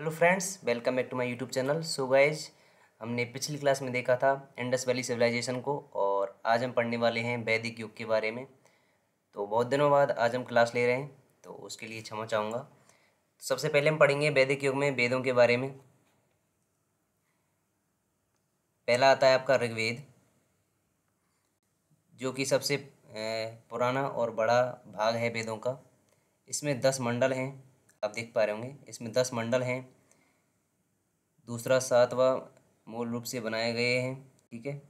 hello friends welcome back to my YouTube channel so guys हमने पिछली class में देखा था इंडस वैली सिविलाइजेशन को और आज हम पढ़ने वाले हैं वैदिक युग के बारे में तो बहुत दिनों बाद आज हम क्लास ले रहे हैं तो उसके लिए क्षमा चाहूँगा सबसे पहले हम पढ़ेंगे वैदिक युग में वेदों के बारे में पहला आता है आपका ऋग्वेद जो कि सबसे पुराना और बड़ा भाग है वेदों का इसमें दस मंडल हैं आप देख पा रहे होंगे इसमें दस मंडल हैं दूसरा सातवा मूल रूप से बनाए गए हैं ठीक है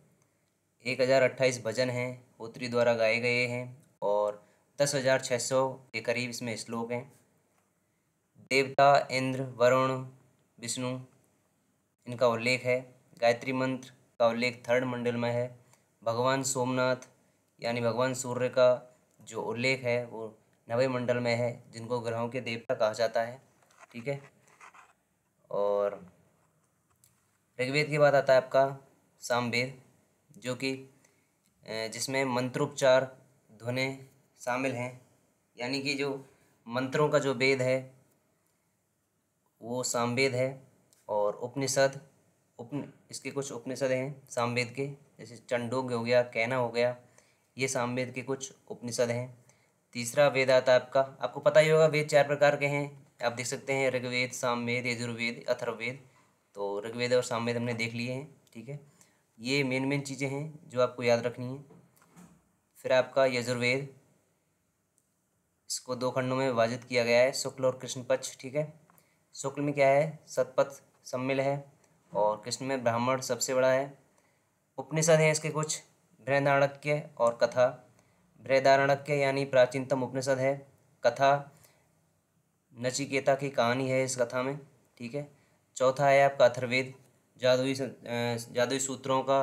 एक हज़ार अट्ठाईस भजन हैं होत्री द्वारा गाए गए हैं और दस हज़ार छः सौ के करीब इसमें श्लोक हैं देवता इंद्र वरुण विष्णु इनका उल्लेख है गायत्री मंत्र का उल्लेख थर्ड मंडल में है भगवान सोमनाथ यानी भगवान सूर्य का जो उल्लेख है वो नवे मंडल में है जिनको ग्रहों के देवता कहा जाता है ठीक है और ऋग्वेद की बात आता है आपका सामवेद जो कि जिसमें मंत्रोपचार ध्वनि शामिल हैं यानी कि जो मंत्रों का जो वेद है वो सामवेद है और उपनिषद उप इसके कुछ उपनिषद हैं सामवेद के जैसे चंडोग हो गया कैना हो गया ये सामवेद के कुछ उपनिषद हैं तीसरा वेद आता है आपका आपको पता ही होगा वेद चार प्रकार के हैं आप देख सकते हैं ऋग्वेद सामवेद यजुर्वेद अथर्ववेद तो ऋग्वेद और सामवेद हमने देख लिए हैं ठीक है ये मेन मेन चीज़ें हैं जो आपको याद रखनी है फिर आपका यजुर्वेद इसको दो खंडों में विभाजित किया गया है शुक्ल और कृष्ण पक्ष ठीक है शुक्ल में क्या है सतपथ सम्मिल है और कृष्ण में ब्राह्मण सबसे बड़ा है उपनिषद हैं इसके कुछ बृहदारण्य और कथा बृहदारण्य यानी प्राचीनतम उपनिषद है कथा नचिकेता की कहानी है इस कथा में ठीक है चौथा है आपका अथर्वेद जादुई जादुई सूत्रों का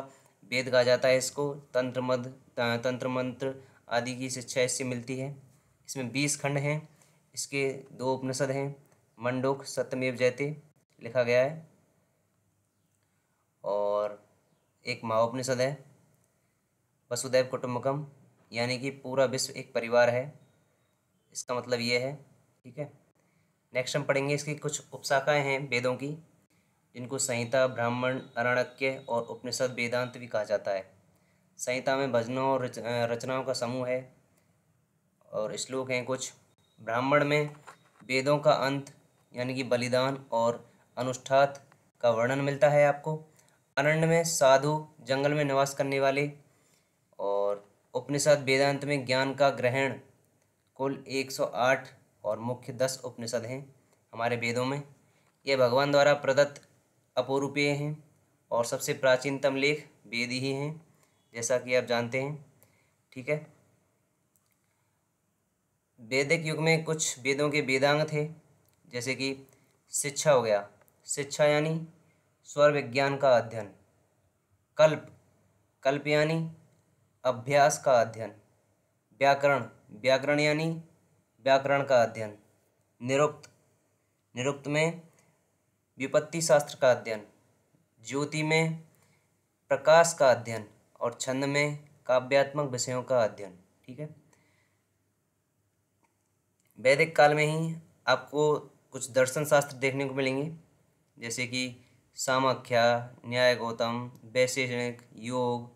वेद कहा जाता है इसको तंत्र मद तंत्र मंत्र आदि की शिक्षा इससे मिलती है इसमें बीस खंड हैं इसके दो उपनिषद हैं मंडोक सत्यमेव जयते लिखा गया है और एक महा उपनिषद है वसुदेव कुटुम्बकम यानी कि पूरा विश्व एक परिवार है इसका मतलब ये है ठीक है नेक्स्ट हम पढ़ेंगे इसकी कुछ उपशाखाएँ हैं वेदों की जिनको संहिता ब्राह्मण अरणक्य और उपनिषद वेदांत भी कहा जाता है संहिता में भजनों और रचनाओं का समूह है और श्लोक हैं कुछ ब्राह्मण में वेदों का अंत यानी कि बलिदान और अनुष्ठात का वर्णन मिलता है आपको अरण्य में साधु जंगल में निवास करने वाले उपनिषद वेदांत में ज्ञान का ग्रहण कुल 108 और मुख्य दस उपनिषद हैं हमारे वेदों में ये भगवान द्वारा प्रदत्त अपरूपीय हैं और सबसे प्राचीनतम लेख वेद ही हैं जैसा कि आप जानते हैं ठीक है वैदिक युग में कुछ वेदों के वेदांग थे जैसे कि शिक्षा हो गया शिक्षा यानी स्वर विज्ञान का अध्ययन कल्प कल्प यानी अभ्यास का अध्ययन व्याकरण व्याकरण यानी व्याकरण का अध्ययन निरुक्त निरुक्त में विपत्ति शास्त्र का अध्ययन ज्योति में प्रकाश का अध्ययन और छंद में काव्यात्मक विषयों का अध्ययन ठीक है वैदिक काल में ही आपको कुछ दर्शन शास्त्र देखने को मिलेंगे जैसे कि सामाख्या न्याय गौतम वैशेषणिक योग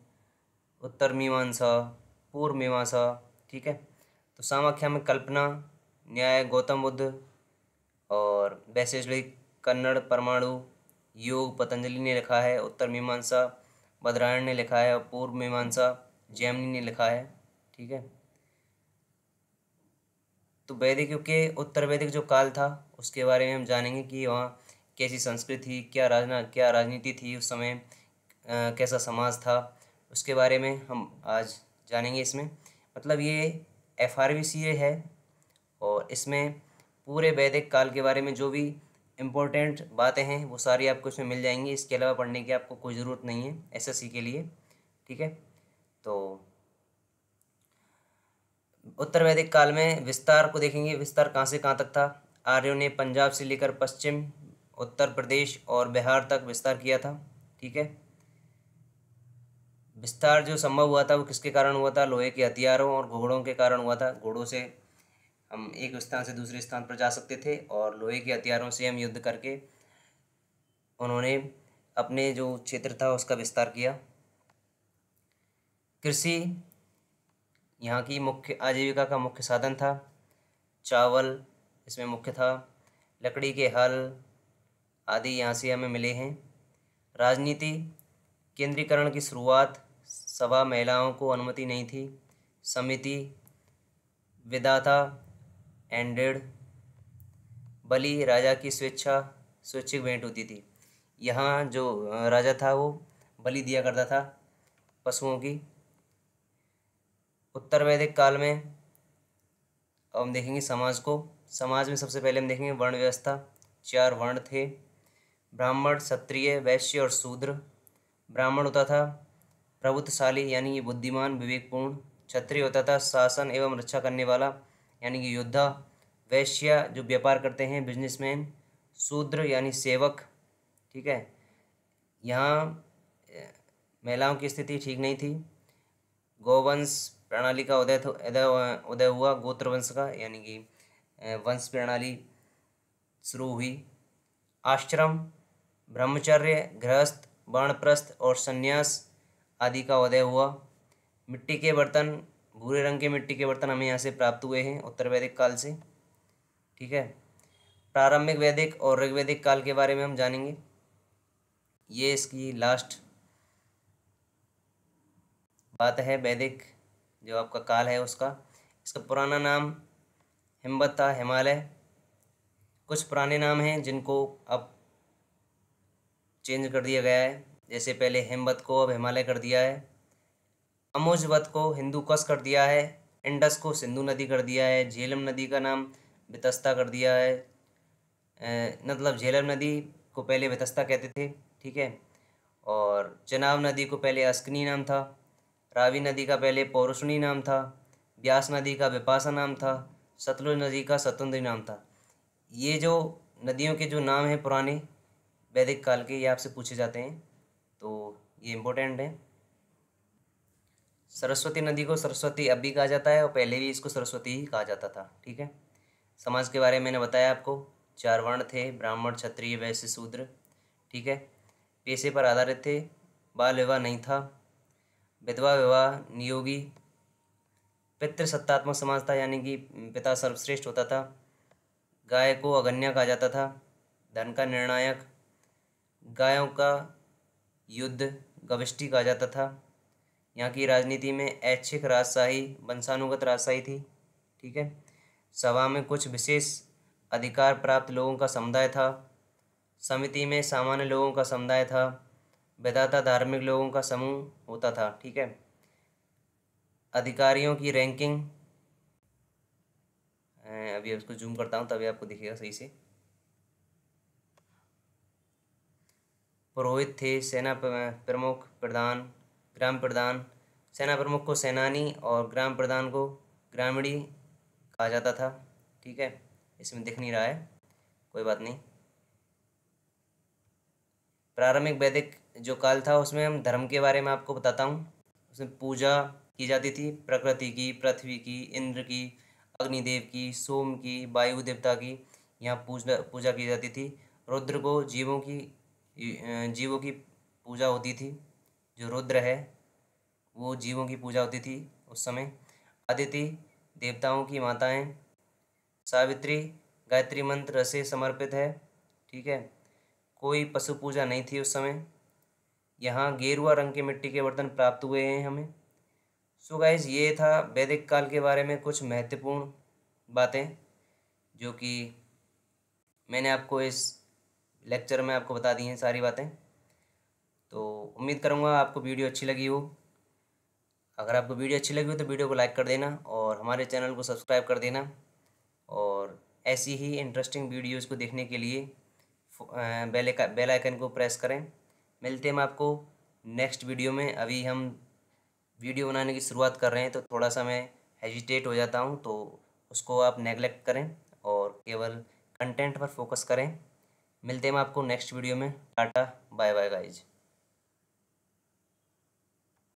उत्तर मीमांसा पूर्व मीमांसा ठीक है तो सामाख्या में कल्पना न्याय गौतम बुद्ध और वैशेषिक कन्नड़ परमाणु योग पतंजलि ने लिखा है उत्तर मीमांसा बदरायण ने लिखा है और पूर्व मीमांसा जैमनी ने लिखा है ठीक है तो वैदिक युग के उत्तर वैदिक जो काल था उसके बारे में हम जानेंगे कि वहाँ कैसी संस्कृति थी क्या राजना क्या राजनीति थी उस समय आ, कैसा समाज था उसके बारे में हम आज जानेंगे इसमें मतलब ये F R B C A है और इसमें पूरे वैदिक काल के बारे में जो भी इम्पोर्टेंट बातें हैं वो सारी आपको इसमें मिल जाएंगी इसके अलावा पढ़ने की आपको कोई ज़रूरत नहीं है एसएससी के लिए ठीक है तो उत्तर वैदिक काल में विस्तार को देखेंगे विस्तार कहाँ से कहाँ तक था आर्यों ने पंजाब से लेकर पश्चिम उत्तर प्रदेश और बिहार तक विस्तार किया था ठीक है विस्तार जो संभव हुआ था वो किसके कारण हुआ था लोहे के हथियारों और घोड़ों के कारण हुआ था घोड़ों से हम एक स्थान से दूसरे स्थान पर जा सकते थे और लोहे के हथियारों से हम युद्ध करके उन्होंने अपने जो क्षेत्र था उसका विस्तार किया कृषि यहाँ की मुख्य आजीविका का मुख्य साधन था चावल इसमें मुख्य था लकड़ी के हल आदि यहाँ से हमें मिले हैं राजनीति केंद्रीकरण की शुरुआत सभा महिलाओं को अनुमति नहीं थी समिति विदाता एंडेड बलि राजा की स्वेच्छा स्वैच्छिक भेंट होती थी यहाँ जो राजा था वो बलि दिया करता था पशुओं की उत्तर वैदिक काल में अब हम देखेंगे समाज को समाज में सबसे पहले हम देखेंगे वर्ण व्यवस्था चार वर्ण थे ब्राह्मण क्षत्रिय वैश्य और शूद्र ब्राह्मण होता था प्रभुत्वशाली यानी कि बुद्धिमान विवेकपूर्ण क्षत्रिय होता था शासन एवं रक्षा करने वाला यानी कि योद्धा वैश्य जो व्यापार करते हैं बिजनेसमैन शूद्र यानी सेवक ठीक है यहाँ महिलाओं की स्थिति ठीक नहीं थी गौवंश प्रणाली का उदय उदय उदय हुआ गोत्रवंश का यानी कि वंश प्रणाली शुरू हुई आश्रम ब्रह्मचर्य गृहस्थ वर्णप्रस्थ और संन्यास आदि का उदय हुआ मिट्टी के बर्तन भूरे रंग के मिट्टी के बर्तन हमें यहाँ से प्राप्त हुए हैं उत्तर वैदिक काल से ठीक है प्रारंभिक वैदिक और ऋग्वैदिक काल के बारे में हम जानेंगे ये इसकी लास्ट बात है वैदिक जो आपका काल है उसका इसका पुराना नाम हिमबत्ता हिमालय कुछ पुराने नाम हैं जिनको अब चेंज कर दिया गया है जैसे पहले हेमवत को अब हिमालय कर दिया है अमोजवत को हिंदू कस कर दिया है इंडस को सिंधु नदी कर दिया है झेलम नदी का नाम वितस्ता कर दिया है मतलब झेलम नदी को पहले वितस्ता कहते थे ठीक है और चनाव नदी को पहले अस्कनी नाम था रावी नदी का पहले पौरुषणी नाम था ब्यास नदी का विपासा नाम था सतलुज नदी का सतुंद्री नाम था ये जो नदियों के जो नाम हैं पुराने वैदिक काल के ये आपसे पूछे जाते हैं तो ये इम्पोर्टेंट है सरस्वती नदी को सरस्वती अब भी कहा जाता है और पहले भी इसको सरस्वती ही कहा जाता था ठीक है समाज के बारे में मैंने बताया आपको चार वर्ण थे ब्राह्मण क्षत्रिय वैश्य शूद्र ठीक है पेशे पर आधारित थे बाल विवाह नहीं था विधवा विवाह नियोगी पितृसत्तात्मक समाज था यानी कि पिता सर्वश्रेष्ठ होता था गाय को अगन्या कहा जाता था धन का निर्णायक गायों का युद्ध गवष्टी कहा जाता था यहाँ की राजनीति में ऐच्छिक राजशाही वंशानुगत राजशाही थी ठीक है सभा में कुछ विशेष अधिकार प्राप्त लोगों का समुदाय था समिति में सामान्य लोगों का समुदाय था विधाता धार्मिक लोगों का समूह होता था ठीक है अधिकारियों की रैंकिंग अभी उसको जूम करता हूँ तभी आपको दिखेगा सही से पुरोहित थे सेना प्रमुख प्रधान ग्राम प्रधान सेना प्रमुख को सेनानी और ग्राम प्रधान को ग्रामीणी कहा जाता था ठीक है इसमें दिख नहीं रहा है कोई बात नहीं प्रारंभिक वैदिक जो काल था उसमें हम धर्म के बारे में आपको बताता हूँ उसमें पूजा की जाती थी प्रकृति की पृथ्वी की इंद्र की अग्निदेव की सोम की वायु देवता की यहाँ पूजा पूजा की जाती थी रुद्र को जीवों की जीवों की पूजा होती थी जो रुद्र है वो जीवों की पूजा होती थी उस समय आदिति देवताओं की माताएं सावित्री गायत्री मंत्र से समर्पित है ठीक है कोई पशु पूजा नहीं थी उस समय यहाँ गेरुआ रंग की मिट्टी के बर्तन प्राप्त हुए हैं हमें सो गाइज ये था वैदिक काल के बारे में कुछ महत्वपूर्ण बातें जो कि मैंने आपको इस लेक्चर में आपको बता दी हैं सारी बातें तो उम्मीद करूँगा आपको वीडियो अच्छी लगी हो अगर आपको वीडियो अच्छी लगी हो तो वीडियो को लाइक कर देना और हमारे चैनल को सब्सक्राइब कर देना और ऐसी ही इंटरेस्टिंग वीडियोज़ को देखने के लिए बेल बेल आइकन को प्रेस करें मिलते हैं हम आपको नेक्स्ट वीडियो में अभी हम वीडियो बनाने की शुरुआत कर रहे हैं तो थोड़ा सा मैं हेजिटेट हो जाता हूँ तो उसको आप नेगलेक्ट करें और केवल कंटेंट पर फोकस करें मिलते हैं हम आपको नेक्स्ट वीडियो में टाटा बाय बाय गाइज